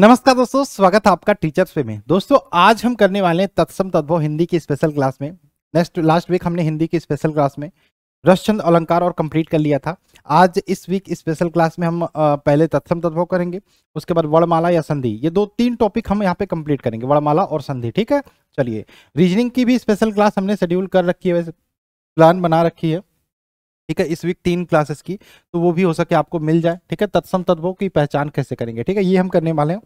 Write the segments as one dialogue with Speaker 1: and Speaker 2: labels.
Speaker 1: नमस्कार दोस्तों स्वागत है आपका टीचर्स पे में दोस्तों आज हम करने वाले हैं तत्सम तद्भव हिंदी की स्पेशल क्लास में नेक्स्ट लास्ट वीक हमने हिंदी की स्पेशल क्लास में रसचंद अलंकार और कंप्लीट कर लिया था आज इस वीक स्पेशल क्लास में हम पहले तत्सम तद्भव करेंगे उसके बाद वर्णमाला या संधि ये दो तीन टॉपिक हम यहाँ पे कम्प्लीट करेंगे वर्णमाला और संधि ठीक है चलिए रीजनिंग की भी स्पेशल क्लास हमने शेड्यूल कर रखी है वैसे प्लान बना रखी है ठीक है इस वीक तीन क्लासेस की तो वो भी हो सके आपको मिल जाए ठीक है तत्सम तत्वों की पहचान कैसे करेंगे ठीक है ये हम करने वाले हैं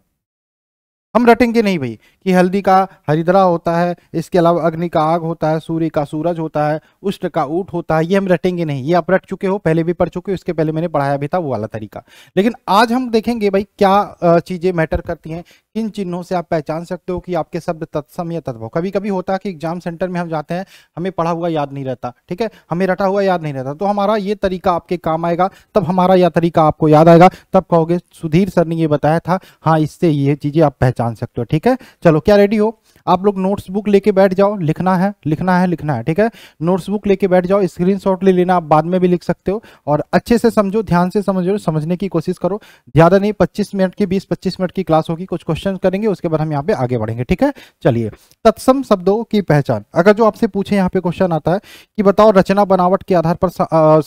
Speaker 1: हम रटेंगे नहीं भाई कि हल्दी का हरिद्रा होता है इसके अलावा अग्नि का आग होता है सूर्य का सूरज होता है उष्ट का ऊट होता है ये हम रटेंगे नहीं ये आप रट चुके हो पहले भी पढ़ चुके हो इसके पहले मैंने पढ़ाया भी था वो वाला तरीका लेकिन आज हम देखेंगे भाई क्या चीज़ें मैटर करती हैं इन चिन्हों से आप पहचान सकते हो कि आपके शब्द तत्सम या तत्व कभी कभी होता है कि एग्जाम सेंटर में हम जाते हैं हमें पढ़ा हुआ याद नहीं रहता ठीक है हमें रटा हुआ याद नहीं रहता तो हमारा ये तरीका आपके काम आएगा तब हमारा यह तरीका आपको याद आएगा तब कहोगे सुधीर सर ने ये बताया था हाँ इससे ये चीज़ें आप पहचान सकते हो ठीक है चलो क्या रेडी हो आप लोग नोट्स बुक लेके बैठ जाओ लिखना है लिखना है लिखना है ठीक है नोट्स बुक लेके बैठ जाओ स्क्रीन शॉट ले लेना आप बाद में भी लिख सकते हो और अच्छे से समझो ध्यान से समझो समझने की कोशिश करो ज़्यादा नहीं पच्चीस मिनट की बीस पच्चीस मिनट की क्लास होगी कुछ क्वेश्चन करेंगे उसके बाद हम यहाँ पे आगे बढ़ेंगे ठीक है चलिए तत्सम शब्दों की पहचान अगर जो आपसे पूछे यहाँ पे क्वेश्चन आता है कि बताओ रचना बनावट के आधार पर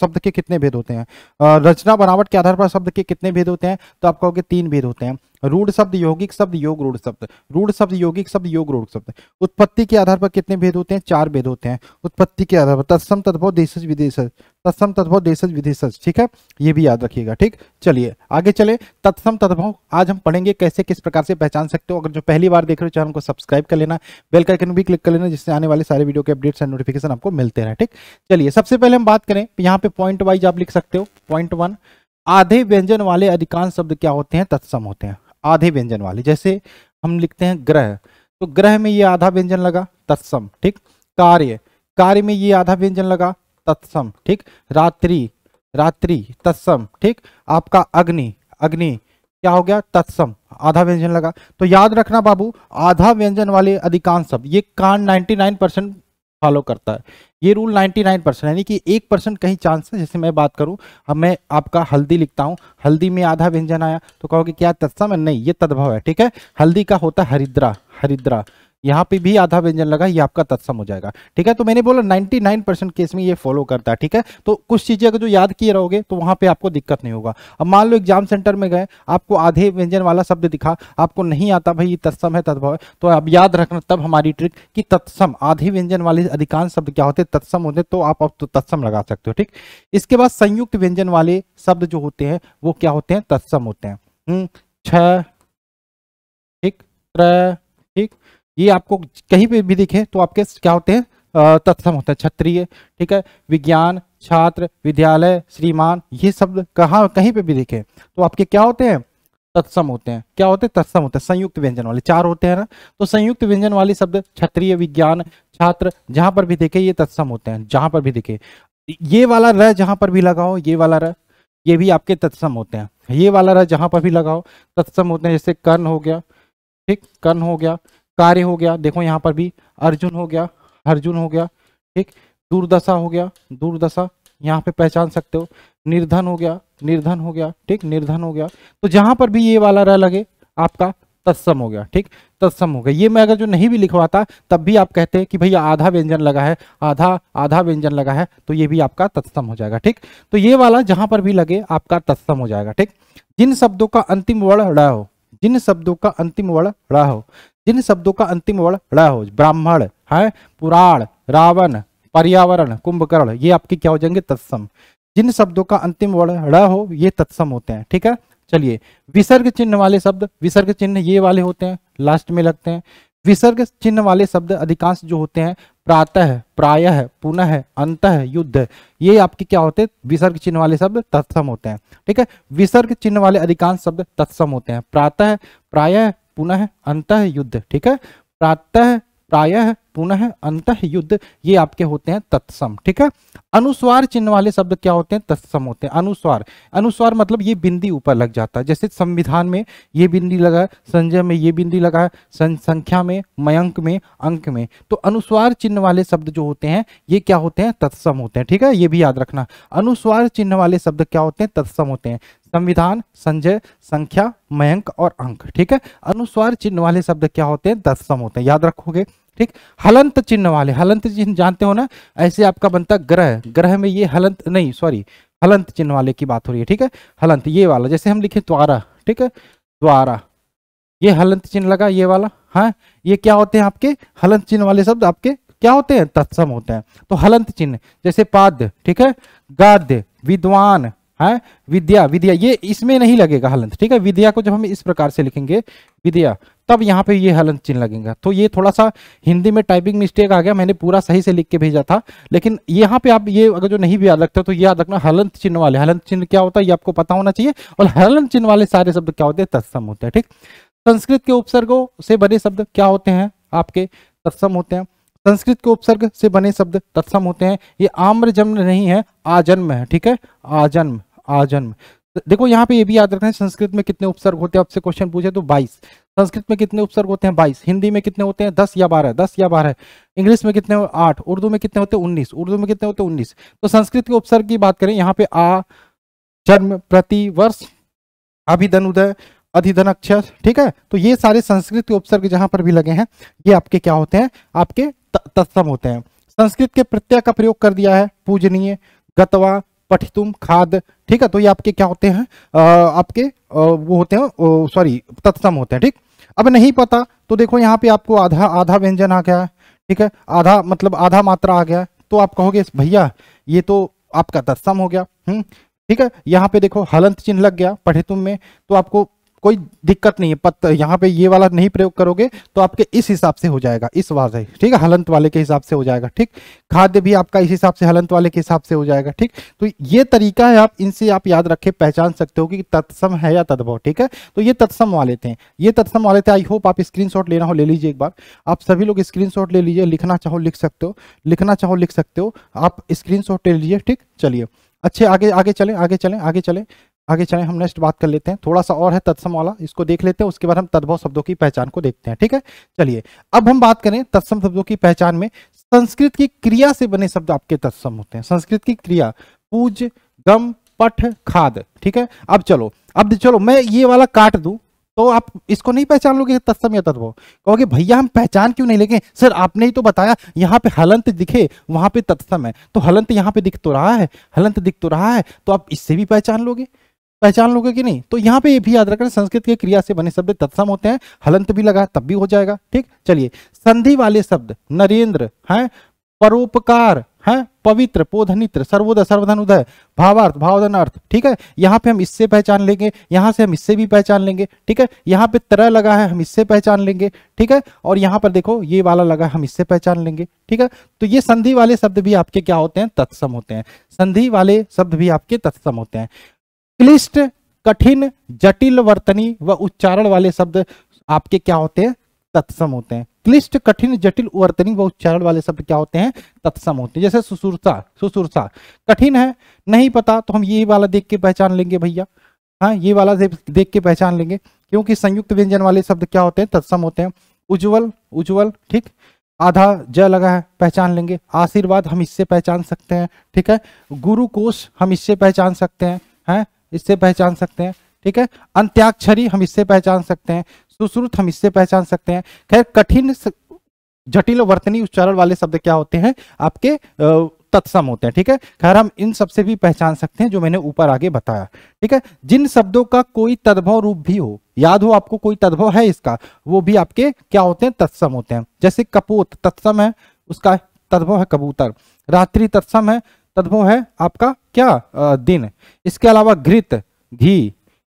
Speaker 1: शब्द के कितने भेद होते हैं रचना बनावट के आधार पर शब्द के कितने भेद होते हैं तो आप कहोगे तीन भेद होते हैं रूढ़ शब्द यौगिक शब्द योग रूढ़ शब्द रूढ़ शब्द यौगिक शब्द योग रूढ़ शब्द उत्पत्ति के आधार पर कितने भेद होते हैं चार भेद होते हैं उत्पत्ति के आधार पर तत्सम तद्भव देशज विदेश तत्सम तद्भव देशज विदेशज ठीक है ये भी याद रखिएगा ठीक चलिए आगे चले तत्सम तद्भव आज हम पढ़ेंगे कैसे किस प्रकार से पहचान सकते हो अगर जो पहली बार देख रहे हो चैनल को सब्सक्राइब कर लेना बेल आइकन भी क्लिक कर लेना जिससे आने वाले सारे वीडियो के अपडेट्स एंड नोटिफिकेशन आपको मिलते रहे ठीक चलिए सबसे पहले हम बात करें यहाँ पे पॉइंट वाइज आप लिख सकते हो पॉइंट वन आधे व्यंजन वाले अधिकांश शब्द क्या होते हैं तत्सम होते हैं आधे व्यंजन वाले जैसे हम लिखते हैं ग्रह तो ग्रह में ये आधा व्यंजन लगा तत्सम ठीक कार्य कार्य में ये आधा व्यंजन लगा तत्सम ठीक रात्रि रात्रि तत्सम ठीक आपका अग्नि अग्नि क्या हो गया तत्सम आधा व्यंजन लगा तो याद रखना बाबू आधा व्यंजन वाले अधिकांश शब्द ये कान 99 परसेंट फॉलो करता है ये रूल 99 परसेंट यानी कि एक परसेंट कहीं चांस है जैसे मैं बात करूं अब मैं आपका हल्दी लिखता हूँ हल्दी में आधा व्यंजन आया तो कहोगे क्या तत्सम है नहीं ये तद्भव है ठीक है हल्दी का होता हरिद्रा हरिद्रा यहाँ पे भी आधा व्यंजन लगा ये आपका तत्सम हो जाएगा ठीक है तो मैंने बोला 99 परसेंट केस में ये फॉलो करता है ठीक है तो कुछ चीजें अगर जो याद किए रहोगे तो वहां पे आपको दिक्कत नहीं होगा अब मान लो एग्जाम सेंटर में गए आपको आधे व्यंजन वाला शब्द दिखा आपको नहीं आता भाई ये तत्सम है तत्भव है तो अब याद रखना तब हमारी ट्रिक कि तत्सम आधे व्यंजन वाले अधिकांश शब्द क्या होते तत्सम होते तो आप तो तत्सम लगा सकते हो ठीक इसके बाद संयुक्त व्यंजन वाले शब्द जो होते हैं वो क्या होते हैं तत्सम होते हैं हम्म, छ ठीक ठीक ये आपको कहीं पे भी दिखे तो आपके क्या होते हैं तत्सम होता है क्षत्रिय ठीक है विज्ञान छात्र विद्यालय श्रीमान ये शब्द कहाँ कहीं पे भी दिखे तो आपके क्या होते हैं तत्सम होते हैं क्या होते हैं तत्सम होते हैं संयुक्त व्यंजन वाले चार होते हैं ना तो संयुक्त व्यंजन वाले शब्द क्षत्रिय विज्ञान छात्र जहां पर भी देखे ये तत्सम होते हैं जहां पर भी दिखे ये वाला र जहां पर भी लगाओ ये वाला र ये भी आपके तत्सम होते हैं ये वाला र जहां पर भी लगाओ तत्सम होते हैं जैसे कर्ण हो गया ठीक कर्ण हो गया कार्य हो गया देखो यहाँ पर भी अर्जुन हो गया अर्जुन हो गया ठीक दुर्दशा हो गया दुर्दशा यहाँ पे पहचान सकते हो निर्धन हो गया निर्धन हो गया ठीक निर्धन हो गया तो जहां पर भी ये वाला रह लगे आपका तत्सम हो गया ठीक तत्सम हो गया ये मैं अगर जो नहीं भी लिखवाता तब भी आप कहते हैं कि भैया आधा व्यंजन लगा है आधा आधा व्यंजन लगा है तो ये भी आपका तत्सम हो जाएगा ठीक तो ये वाला जहां पर भी लगे आपका तत्सम हो जाएगा ठीक जिन शब्दों का अंतिम वर्ण ड़ हो जिन शब्दों का अंतिम वर्ण ड़ हो जिन शब्दों का अंतिम वर्ण ल हो ब्राह्मण है पुराण रावण पर्यावरण कुंभकर्ण ये आपके क्या हो जाएंगे तत्सम जिन शब्दों का अंतिम वर्ण ल हो ये तत्सम होते हैं ठीक है चलिए विसर्ग चिन्ह वाले शब्द विसर्ग चिन्ह ये वाले होते हैं लास्ट में लगते हैं विसर्ग चिन्ह वाले शब्द अधिकांश जो होते हैं प्रातः प्रायः पुनः है युद्ध ये आपके क्या होते हैं विसर्ग चिन्ह वाले शब्द तत्सम होते हैं ठीक है विसर्ग चिन्ह वाले अधिकांश शब्द तत्सम होते हैं प्रातः प्रायः पुनः अंत युद्ध ठीक है प्रातः प्रायः पुनः अंत युद्ध ये आपके होते हैं तत्सम ठीक है अनुस्वार चिन्ह वाले शब्द क्या होते हैं तत्सम होते हैं अनुस्वार अनुस्वार मतलब ये बिंदी ऊपर लग जाता है जैसे संविधान में ये बिंदी लगा संजय में ये बिंदी लगा सं, संख्या में मयंक में अंक में तो अनुस्वार चिन्ह वाले शब्द जो होते हैं ये क्या होते हैं तत्सम होते हैं ठीक है ये भी याद रखना अनुस्वार चिन्ह वाले शब्द क्या होते हैं तत्सम होते हैं संविधान संजय संख्या मयंक और अंक ठीक है अनुस्वार चिन्ह वाले शब्द क्या होते हैं दसम होते हैं याद रखोगे ठीक हलंत चिन्ह वाले हलंत चिन्ह जानते हो ना ऐसे आपका बनता ग्रह ग्रह में ये हलंत नहीं सॉरी हलंत चिन्ह वाले की बात हो रही है ठीक है हलंत ये वाला जैसे हम लिखे द्वारा ठीक है द्वारा ये हलंत चिन्ह लगा ये वाला हाँ ये क्या होते हैं आपके हलंत चिन्ह वाले शब्द आपके क्या होते हैं तत्सम होते हैं तो हलंत चिन्ह जैसे पाद ठीक है गाद्य विद्वान है विद्या विद्या ये इसमें नहीं लगेगा हलंत ठीक है विद्या को जब हम इस प्रकार से लिखेंगे विद्या तब यहाँ पे ये हलंत चिन्ह लगेगा तो ये थोड़ा सा हिंदी में टाइपिंग मिस्टेक आ गया मैंने पूरा सही से लिख के भेजा था लेकिन यहाँ पे आप ये अगर जो नहीं भी याद रखते तो याद रखना हलंत चिन्ह वाले हलंत चिन्ह क्या होता है ये आपको पता होना चाहिए और हलंत चिन्ह वाले सारे शब्द क्या होते हैं तत्सम होते हैं ठीक संस्कृत के उपसर्गो से बने शब्द क्या होते हैं आपके तत्सम होते हैं संस्कृत के उपसर्ग से बने शब्द तत्सम होते हैं ये आम्र जन्म नहीं है आजन्म है ठीक है आजन्म आजन्म देखो यहाँ पे ये भी याद रखना है संस्कृत में कितने उपसर्ग होते हैं आपसे क्वेश्चन पूछे तो 22 संस्कृत में कितने उपसर्ग होते हैं 22 हिंदी में कितने होते हैं 10 या 12 10 या 12 इंग्लिश में कितने आठ उर्दू में कितने होते हैं 19 उर्दू में कितने होते हैं 19 तो संस्कृत के उपसर्ग की बात करें यहाँ पे आ जन्म प्रति वर्ष अभिधन उदय अधिधन अक्षर ठीक है तो ये सारे संस्कृत के उपसर्ग जहां पर भी लगे हैं ये आपके क्या होते हैं आपके तत्सम होते हैं संस्कृत के प्रत्यय का प्रयोग कर दिया है पूजनीय गतवा पठितुम खाद ठीक है तो ये आपके क्या होते हैं आपके वो होते हैं सॉरी तत्सम होते हैं ठीक अब नहीं पता तो देखो यहाँ पे आपको आधा आधा व्यंजन आ गया है ठीक है आधा मतलब आधा मात्रा आ गया है तो आप कहोगे भैया ये तो आपका तत्सम हो गया हम्म ठीक है यहाँ पे देखो हलंत चिन्ह लग गया पठितुम में तो आपको कोई दिक्कत नहीं है पत्त यहाँ पे ये वाला नहीं प्रयोग करोगे तो आपके इस हिसाब से हो जाएगा इस वाले ठीक है हलंत वाले के हिसाब से हो जाएगा ठीक खाद्य भी आपका इस हिसाब से हलंत वाले के हिसाब से हो जाएगा ठीक तो ये तरीका है आप इनसे आप याद रखे पहचान सकते हो कि तत्सम है या तद्भव ठीक है तो ये तत्सम वाले थे ये तत्सम वाले थे आई होप आप स्क्रीन लेना हो ले लीजिए एक बार आप सभी लोग स्क्रीन ले लीजिए लिखना चाहो लिख सकते हो लिखना चाहो लिख सकते हो आप स्क्रीन ले लीजिए ठीक चलिए अच्छे आगे आगे चलें आगे चलें आगे चलें आगे चले हम नेक्स्ट बात कर लेते हैं थोड़ा सा और है तत्सम वाला इसको देख लेते हैं उसके बाद हम तद्भव शब्दों की पहचान को देखते हैं ठीक है चलिए अब हम बात करें तत्सम शब्दों की पहचान में संस्कृत की क्रिया से बने शब्द आपके तत्सम होते हैं संस्कृत की क्रिया पूज गम पठ खाद ठीक है अब चलो अब चलो मैं ये वाला काट दू तो आप इसको नहीं पहचान लोगे तत्सम या तद्भव कहोगे भैया हम पहचान क्यों नहीं लेंगे सर आपने ही तो बताया यहाँ पे हलंत दिखे वहां पे तत्सम है तो हलंत यहाँ पे दिख तो रहा है हलंत दिख तो रहा है तो आप इससे भी पहचान लोगे पहचान लोगे कि नहीं तो यहाँ पे ये भी याद रखना संस्कृत के क्रिया से बने शब्द तत्सम होते हैं हलंत भी लगा तब भी हो जाएगा ठीक चलिए संधि वाले शब्द नरेंद्र है परोपकार है पवित्र पोधनित्र सर्वोदय सर्वधन उदय भावार्थ भावधन अर्थ ठीक है यहाँ पे हम इससे पहचान लेंगे यहाँ से हम इससे भी पहचान लेंगे ठीक है यहाँ पे तरह लगा है हम इससे पहचान लेंगे ठीक है और यहाँ पर देखो ये वाला लगा है हम इससे पहचान लेंगे ठीक है तो ये संधि वाले शब्द भी आपके क्या होते हैं तत्सम होते हैं संधि वाले शब्द भी आपके तत्सम होते हैं क्लिष्ट कठिन जटिल वर्तनी व उच्चारण वाले शब्द आपके क्या होते हैं तत्सम होते हैं क्लिष्ट कठिन जटिल वर्तनी व उच्चारण वाले शब्द क्या होते हैं तत्सम होते हैं जैसे सुसुरसा सुसुरसा कठिन है नहीं पता तो हम ये वाला देख के पहचान लेंगे भैया हाँ ये वाला देख के पहचान लेंगे क्योंकि संयुक्त व्यंजन वाले शब्द क्या होते हैं तत्सम होते हैं उज्जवल उज्जवल ठीक आधा ज लगा है पहचान लेंगे आशीर्वाद हम इससे पहचान सकते हैं ठीक है गुरुकोश हम इससे पहचान सकते हैं हैं इससे पहचान सकते हैं ठीक है अंत्याक्षरी हम इससे पहचान सकते हैं सुश्रुत हम इससे पहचान सकते हैं खैर कठिन जटिल वर्तनी उच्चारण वाले शब्द क्या होते हैं आपके तत्सम होते हैं ठीक है खैर हम इन सबसे भी पहचान सकते हैं जो मैंने ऊपर आगे बताया ठीक है जिन शब्दों का कोई तद्भव रूप भी हो याद हो आपको कोई तद्भव है इसका वो भी आपके क्या होते हैं तत्सम होते हैं जैसे कपूत तत्सम है उसका तद्भव है कबूतर रात्रि तत्सम है तद्भव है आपका क्या दिन इसके अलावा घृत घी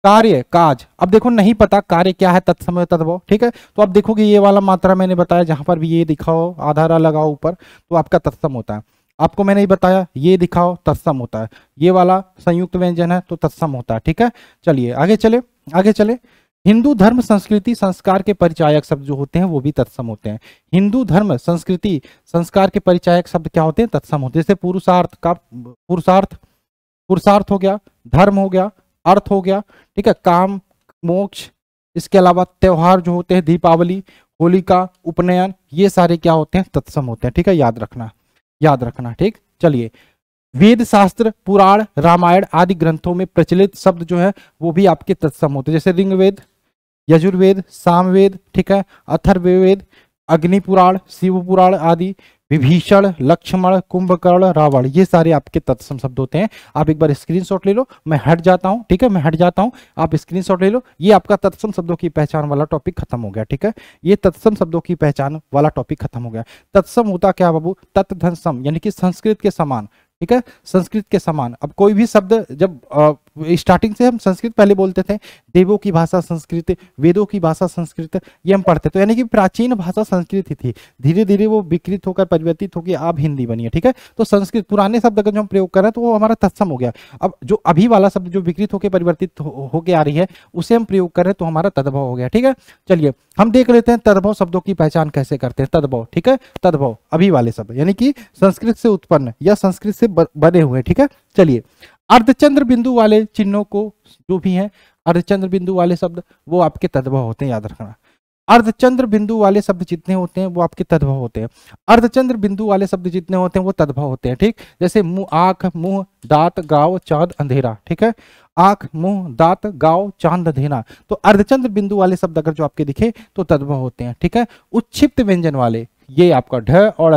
Speaker 1: कार्य काज अब देखो नहीं पता कार्य क्या है तत्समय तद्भव ठीक है तो आप देखोगे ये वाला मात्रा मैंने बताया जहां पर भी ये दिखाओ आधारा लगाओ ऊपर तो आपका तत्सम होता है आपको मैंने ही बताया ये दिखाओ तत्सम होता है ये वाला संयुक्त व्यंजन है तो तत्सम होता है ठीक है चलिए आगे चले आगे चले हिंदू धर्म संस्कृति संस्कार के परिचायक शब्द जो होते हैं वो भी तत्सम होते हैं हिंदू धर्म संस्कृति संस्कार के परिचायक शब्द क्या होते हैं तत्सम होते हैं जैसे पुरुषार्थ का पुरुषार्थ पुरुषार्थ हो गया धर्म हो गया अर्थ हो गया ठीक है काम मोक्ष इसके अलावा त्यौहार जो होते हैं दीपावली होलिका उपनयन ये सारे क्या होते हैं तत्सम होते हैं ठीक है याद रखना याद रखना ठीक चलिए वेद शास्त्र पुराण रामायण आदि ग्रंथों में प्रचलित शब्द जो है वो भी आपके तत्सम होते जैसे ऋग्वेद यजुर्वेद सामवेद ठीक है अथर्वेद अग्नि पुराण शिव पुराण आदि विभीषण लक्ष्मण कुंभकर्ण रावण ये सारे आपके तत्सम शब्द होते हैं आप एक बार स्क्रीनशॉट ले लो मैं हट जाता हूँ ठीक है मैं हट जाता हूँ आप स्क्रीनशॉट ले लो ये आपका तत्सम शब्दों की पहचान वाला टॉपिक खत्म हो गया ठीक है ये तत्सम शब्दों की पहचान वाला टॉपिक खत्म हो गया तत्सम होता क्या बाबू तत्धन सम यानी कि संस्कृत के समान ठीक है संस्कृत के समान अब कोई भी शब्द जब स्टार्टिंग से हम संस्कृत पहले बोलते थे देवों की भाषा संस्कृत वेदों की भाषा संस्कृत ये हम पढ़ते थे तो यानी कि प्राचीन भाषा संस्कृत ही थी धीरे धीरे वो विकृत होकर परिवर्तित होकर अब हिंदी बनी है ठीक है तो संस्कृत पुराने शब्द का जो हम प्रयोग कर रहे हैं तो वो हमारा तत्सम हो गया अब जो अभी वाला शब्द जो विकृत होकर परिवर्तित होके आ रही है उसे हम प्रयोग कर रहे हैं तो हमारा तद्भव हो गया ठीक है चलिए हम देख लेते हैं तद्भव शब्दों की पहचान कैसे करते हैं तद्भव ठीक है तद्भव अभी वाले शब्द यानी कि संस्कृत से उत्पन्न या संस्कृत से बने हुए ठीक है चलिए अर्धचंद्र बिंदु वाले चिन्हों को जो भी हैं अर्धचंद्र बिंदु वाले शब्द वो आपके तद्भव होते हैं याद रखना अर्धचंद्र बिंदु वाले शब्द जितने होते हैं वो आपके तद्भव होते हैं अर्धचंद्र बिंदु वाले शब्द जितने होते हैं वो तद्भव होते हैं ठीक जैसे मुंह आंख मुंह दांत गाव चांद अंधेरा ठीक है आंख मुंह दांत गाव चांद अंधेरा तो अर्धचंद्र बिंदु वाले शब्द अगर जो आपके दिखे तो तद्भव होते हैं ठीक है उच्छिप्त व्यंजन वाले ये आपका ढ और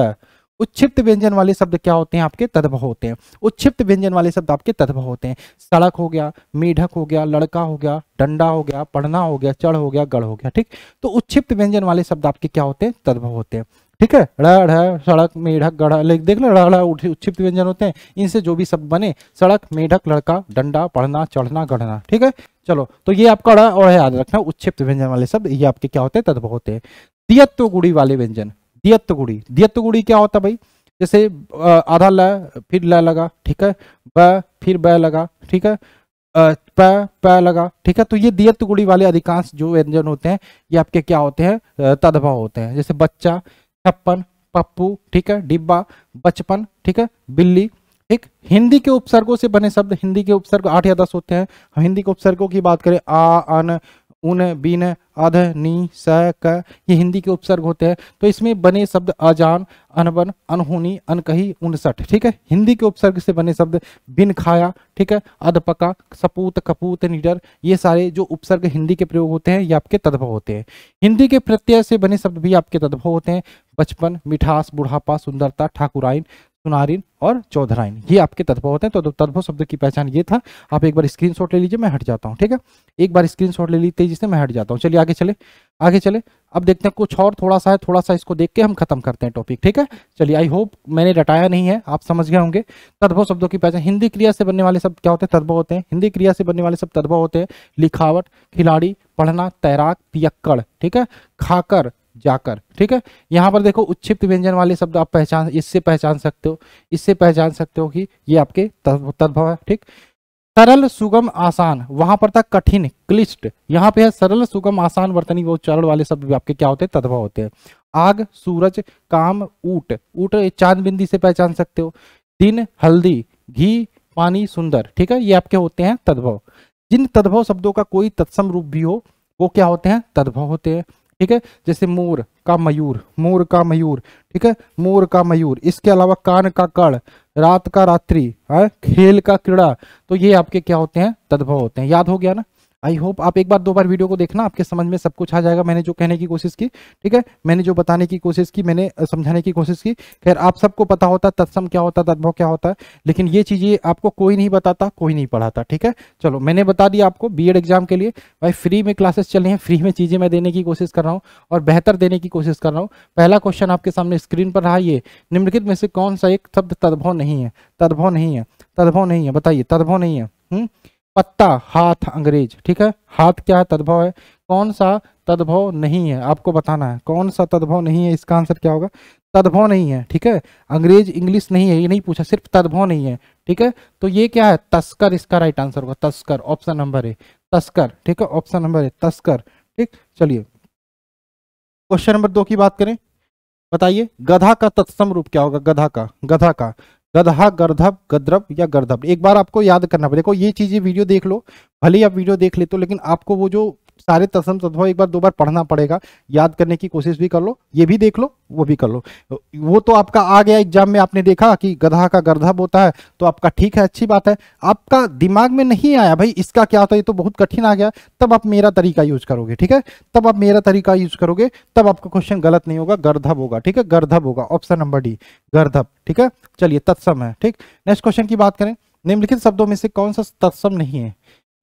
Speaker 1: उच्छिप्त व्यंजन वाले शब्द क्या होते हैं आपके तद्भव होते हैं उच्छिप्त व्यंजन वाले शब्द आपके तद्भव होते हैं सड़क हो गया मेढक हो गया लड़का हो गया डंडा हो गया पढ़ना हो गया चढ़ हो गया गढ़ हो गया ठीक तो उच्छिप्त व्यंजन वाले शब्द आपके क्या होते हैं तद्भव होते हैं ठीक है ड़ सड़क मेढक गढ़ा देख लो ड़ उच्छिप्त व्यंजन होते हैं इनसे जो भी शब्द बने सड़क मेढक लड़का डंडा पढ़ना चढ़ना गढ़ना ठीक है चलो तो ये आपका और याद रखना उच्छिप्त व्यंजन वाले शब्द ये आपके क्या होते हैं तद्भव होते हैं दियत्व गुड़ी वाले व्यंजन दियत्तगुड़ी दियत्तगुड़ी क्या होता भाई जैसे आधा ल फिर ल लगा ठीक है ब फिर ब लगा ठीक है प प लगा ठीक है तो ये दियत गुड़ी वाले अधिकांश जो व्यंजन होते हैं ये आपके क्या होते हैं तदभव होते हैं जैसे बच्चा छप्पन पप्पू ठीक है डिब्बा बचपन ठीक है बिल्ली एक हिंदी के उपसर्गों से बने शब्द हिंदी के उपसर्ग आठ या दस होते हैं हिंदी के उपसर्गों की बात करें आ अन उन बिन अध नी स क ये हिंदी के उपसर्ग होते हैं तो इसमें बने शब्द अजान अनबन अनहोनी अनकही उनसठ ठीक है हिंदी के उपसर्ग से बने शब्द बिन खाया ठीक है अधपका सपूत कपूत निडर ये सारे जो उपसर्ग हिंदी के प्रयोग होते हैं ये आपके तद्भव होते हैं हिंदी के प्रत्यय से बने शब्द भी आपके तद्भव होते हैं बचपन मिठास बुढ़ापा सुंदरता ठाकुराइन सुनारिन और चौधराइन ये आपके तत्व होते हैं तो तत्व शब्द की पहचान ये था आप एक बार स्क्रीनशॉट ले लीजिए मैं हट जाता हूँ ठीक है एक बार स्क्रीनशॉट ले लीजिए जिससे मैं हट जाता हूँ चलिए आगे चले आगे चले अब देखते हैं कुछ और थोड़ा सा है थोड़ा सा इसको देख के हम खत्म करते हैं टॉपिक ठीक है चलिए आई होप मैंने रटाया नहीं है आप समझ गए होंगे तद्भव शब्दों की पहचान हिंदी क्रिया से बनने वाले शब्द क्या होते हैं तद्भव होते हैं हिंदी क्रिया से बनने वाले शब्द तद्भव होते हैं लिखावट खिलाड़ी पढ़ना तैराक पियक्कड़ ठीक है खाकर जाकर ठीक है यहाँ पर देखो उच्छिप्त व्यंजन वाले शब्द आप पहचान इससे पहचान सकते हो इससे पहचान सकते हो कि ये आपके तद्भव है ठीक सरल सुगम आसान वहां पर था कठिन क्लिष्ट यहाँ पे है सरल सुगम आसान वर्तनी व उच्चारण वाले शब्द भी आपके क्या होते हैं तद्भव होते हैं आग सूरज काम ऊट ऊट चांद बिंदी से पहचान सकते हो दिन हल्दी घी पानी सुंदर ठीक है ये आपके होते हैं तद्भव जिन तद्भव शब्दों का कोई तत्सम रूप भी हो वो क्या होते हैं तद्भव होते हैं ठीक है जैसे मोर का मयूर मोर का मयूर ठीक है मोर का मयूर इसके अलावा कान का कड़ रात का रात्रि हाँ? खेल का क्रीड़ा तो ये आपके क्या होते हैं तद्भव होते हैं याद हो गया ना आई होप आप एक बार दो बार वीडियो को देखना आपके समझ में सब कुछ आ जाएगा मैंने जो कहने की कोशिश की ठीक है मैंने जो बताने की कोशिश की मैंने समझाने की कोशिश की खैर आप सबको पता होता तत्सम क्या होता तद्भव क्या होता है लेकिन ये चीज़ें आपको कोई नहीं बताता कोई नहीं पढ़ाता ठीक है चलो मैंने बता दिया आपको बी एग्जाम के लिए भाई फ्री में क्लासेस चल रही हैं फ्री में चीज़ें मैं देने की कोशिश कर रहा हूँ और बेहतर देने की कोशिश कर रहा हूँ पहला क्वेश्चन आपके सामने स्क्रीन पर रहा ये निम्नलिखित में से कौन सा एक शब्द तद्भव नहीं है तद्भव नहीं है तद्भव नहीं है बताइए तद्भव नहीं है हम्म? पत्ता हाथ अंग्रेज ठीक है हाथ क्या है तद्भव है कौन सा तद्भव नहीं है आपको बताना है कौन सा तद्भव नहीं है इसका आंसर क्या होगा तद्भव नहीं है ठीक है अंग्रेज इंग्लिश नहीं है ये नहीं पूछा सिर्फ तद्भव नहीं है ठीक है तो ये क्या है तस्कर इसका राइट आंसर होगा तस्कर ऑप्शन नंबर ए तस्कर ठीक है ऑप्शन नंबर ए तस्कर ठीक चलिए क्वेश्चन नंबर दो की बात करें बताइए गधा का तत्सम रूप क्या होगा गधा का गधा का गदहा गर्धव गद्रव या गर्धब एक बार आपको याद करना पड़ेगा देखो ये चीजें वीडियो देख लो भले ही आप वीडियो देख लेते हो लेकिन आपको वो जो सारे तत्सम तत्व एक बार दो बार पढ़ना पड़ेगा याद करने की कोशिश भी कर लो ये भी देख लो वो भी कर लो वो तो आपका आ गया एग्जाम में आपने देखा कि गधा का गर्धा होता है तो आपका ठीक है अच्छी बात है आपका दिमाग में नहीं आया भाई इसका क्या होता है ये तो बहुत कठिन आ गया तब आप मेरा तरीका यूज करोगे ठीक है तब आप मेरा तरीका यूज करोगे तब आपका क्वेश्चन गलत नहीं होगा गर्धब होगा ठीक है गर्धब होगा ऑप्शन नंबर डी गर्धब ठीक है चलिए तत्सम है ठीक नेक्स्ट क्वेश्चन की बात करें निम्नलिखित शब्दों में से कौन सा तत्सम नहीं है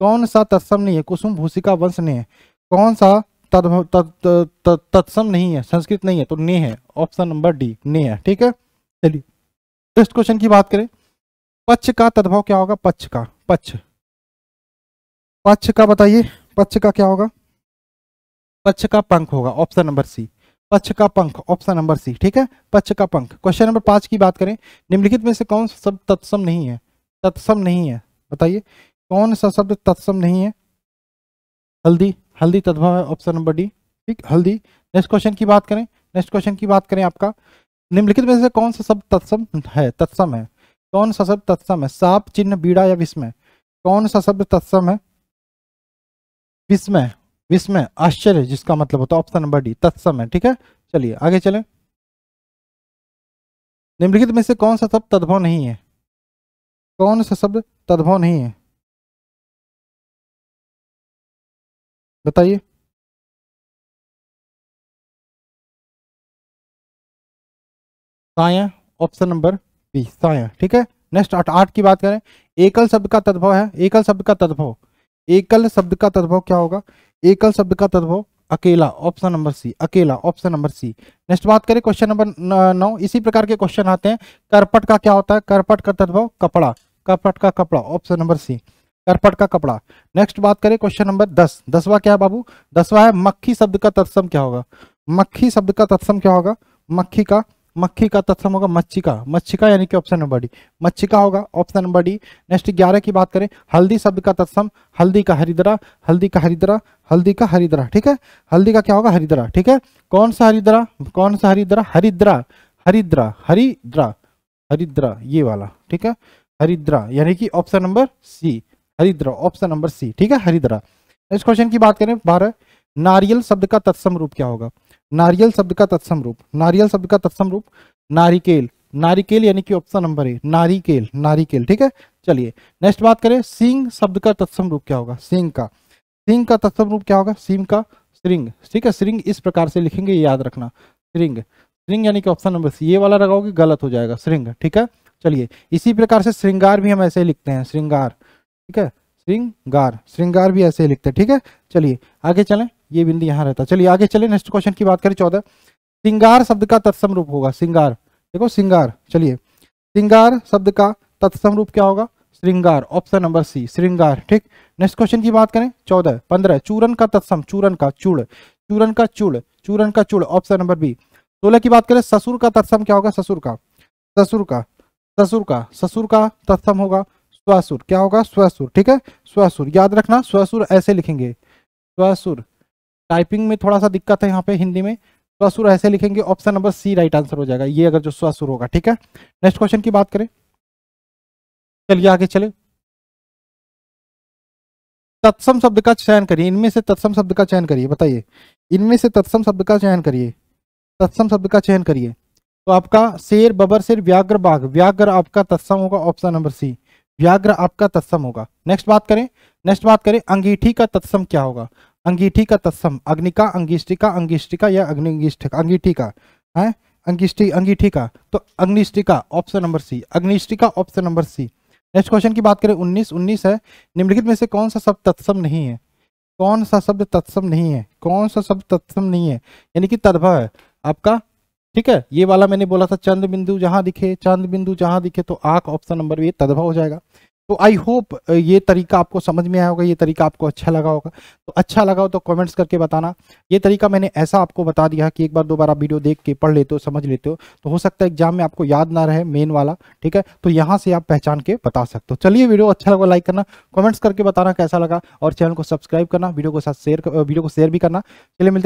Speaker 1: कौन सा तत्सम नहीं है कुसुम भूषिका वंश नहीं है कौन सा तत्सम नहीं है संस्कृत नहीं है तो ने है ऑप्शन नंबर डी ने है ठीक है चलिए नेक्स्ट क्वेश्चन की बात करें पक्ष का तद्भव क्या होगा पक्ष का पक्ष पक्ष का बताइए पक्ष का क्या होगा पक्ष का पंख होगा ऑप्शन नंबर सी पक्ष का पंख ऑप्शन नंबर सी ठीक है पक्ष का पंख क्वेश्चन नंबर पांच की बात करें निम्नलिखित में से कौन सा तत्सम नहीं है तत्सम नहीं है बताइए कौन सा शब्द तत्सम नहीं है हल्दी हल्दी तद्भव है ऑप्शन नंबर डी ठीक हल्दी नेक्स्ट क्वेश्चन की बात करें नेक्स्ट क्वेश्चन की बात करें आपका निम्नलिखित में से कौन सा शब्द तत्सम है तत्सम है कौन सा शब्द तत्सम है साप चिन्ह बीड़ा या विस्मय कौन सा शब्द तत्सम है विस्मय विस्मय आश्चर्य जिसका मतलब होता है ऑप्शन नंबर डी तत्सम है ठीक है चलिए आगे चले निम्नलिखित में से कौन सा शब्द तद्भव नहीं है कौन सा शब्द तद्भव नहीं है बताइए साया ऑप्शन नंबर बी साया ठीक है नेक्स्ट आठ आठ की बात करें एकल शब्द का तद्भव है एकल शब्द का तद्भव एकल शब्द का तद्भव क्या होगा एकल शब्द का तद्भव अकेला ऑप्शन नंबर सी अकेला ऑप्शन नंबर सी नेक्स्ट बात करें क्वेश्चन नंबर नौ इसी प्रकार के क्वेश्चन आते हैं करपट का क्या होता है करपट का तद्भव कपड़ा करपट का कपड़ा ऑप्शन नंबर सी करपट का कपड़ा नेक्स्ट बात करें क्वेश्चन नंबर दस दसवा क्या है बाबू दसवा है मक्खी शब्द का तत्सम क्या होगा मक्खी शब्द का तत्सम क्या होगा मक्खी का मक्खी का तत्सम होगा मच्छी का यानी कि ऑप्शन नंबर डी का होगा ऑप्शन नंबर डी नेक्स्ट ग्यारह की बात करें हल्दी शब्द का तत्सम हल्दी का हरिद्रा हल्दी का हरिद्रा हल्दी का हरिद्रा ठीक है हल्दी का क्या होगा हरिद्रा ठीक है कौन सा हरिद्रा कौन सा हरिद्रा हरिद्रा हरिद्रा हरिद्रा हरिद्रा ये वाला ठीक है हरिद्रा यानी कि ऑप्शन नंबर सी हरिद्रा ऑप्शन नंबर सी ठीक है हरिद्रा नेक्स्ट क्वेश्चन की बात करें बारह नारियल शब्द का तत्सम रूप क्या होगा नारियल शब्द का तत्सम रूप नारियल शब्द का तत्सम रूप नारिकेल नारिकेल यानी कि ऑप्शन नंबर ए नारिकेल नारिकेल ठीक है चलिए नेक्स्ट बात करें सिंह शब्द का तत्सम रूप क्या होगा सिंह का सिंह का तत्सम रूप क्या होगा सिंह का श्रृंग ठीक है श्रृंग इस प्रकार से लिखेंगे याद रखना श्रृंग श्रृंग यानी कि ऑप्शन नंबर सी ये वाला लगाओगे गलत हो जाएगा श्रृंग ठीक है चलिए इसी प्रकार से श्रृंगार भी हम ऐसे लिखते हैं श्रृंगार ठीक है श्रृंगार श्रृंगार भी ऐसे लिखते हैं ठीक है चलिए आगे चलें ये बिंदु यहाँ रहता चलिए आगे चले नेक्स्ट क्वेश्चन की बात करें चौदह सिंगार शब्द का तत्सम रूप होगा सिंगार देखो सिंगार चलिए सिंगार शब्द का तत्सम रूप क्या होगा श्रृंगार ऑप्शन नंबर सी श्रृंगार ठीक नेक्स्ट क्वेश्चन की बात करें चौदह पंद्रह चूरन का तत्सम चूरन का चूड़ चूरन का चूड़ चूरन का चूड़ ऑप्शन नंबर बी सोलह की बात करें ससुर का तत्सम क्या होगा ससुर का ससुर का ससुर का ससुर का तत्सम होगा स्वासुर क्या होगा स्वसुर ठीक है स्वसुर याद रखना स्वसुर ऐसे लिखेंगे स्वसुर टाइपिंग में थोड़ा सा दिक्कत है यहाँ पे हिंदी में स्वसुर ऐसे लिखेंगे option number C right answer हो जाएगा ये अगर जो स्वसुर होगा ठीक है नेक्स्ट क्वेश्चन की बात करें चलिए आगे चले तत्सम शब्द का चयन करिए इनमें से तत्सम शब्द का चयन करिए बताइए इनमें से तत्सम शब्द का चयन करिए तत्सम शब्द का चयन करिए तो आपका शेर बबर शेर व्याग्र बाघ व्याग्र आपका तत्सम होगा ऑप्शन नंबर सी व्याग्र आपका तत्सम होगा नेक्स्ट बात करें नेक्स्ट बात करें अंगीठी का तत्सम क्या होगा अंगीठी का तत्सम अग्निका अंगिष्टिका अंगिष्टिका या अग्निष्ठिका अंगीठी का है अंगिष्टी अंगीठी का तो अग्निष्टिका ऑप्शन नंबर सी अग्निष्टिका option number C next question की बात करें उन्नीस उन्नीस है निम्नलिखित में से कौन सा शब्द तत्सम नहीं है कौन सा शब्द तत्सम नहीं है कौन सा शब्द तत्सम नहीं है यानी कि तद्भव है आपका ठीक है ये वाला मैंने बोला था चंद बिंदु जहां दिखे चंद बिंदु जहां दिखे तो आंख ऑप्शन नंबर ये तदभव हो जाएगा तो आई होप ये तरीका आपको समझ में आया होगा ये तरीका आपको अच्छा लगा होगा तो अच्छा लगा हो तो कमेंट्स करके बताना ये तरीका मैंने ऐसा आपको बता दिया कि एक बार दो बार आप वीडियो देख के पढ़ लेते हो समझ लेते हो तो हो सकता है एग्जाम में आपको याद ना रहे मेन वाला ठीक है तो यहाँ से आप पहचान के बता सकते हो चलिए वीडियो अच्छा लगा लाइक करना कॉमेंट्स करके बताना कैसा लगा और चैनल को सब्सक्राइब करना वीडियो को साथ शेयर वीडियो को शेयर भी करना चलिए मिलते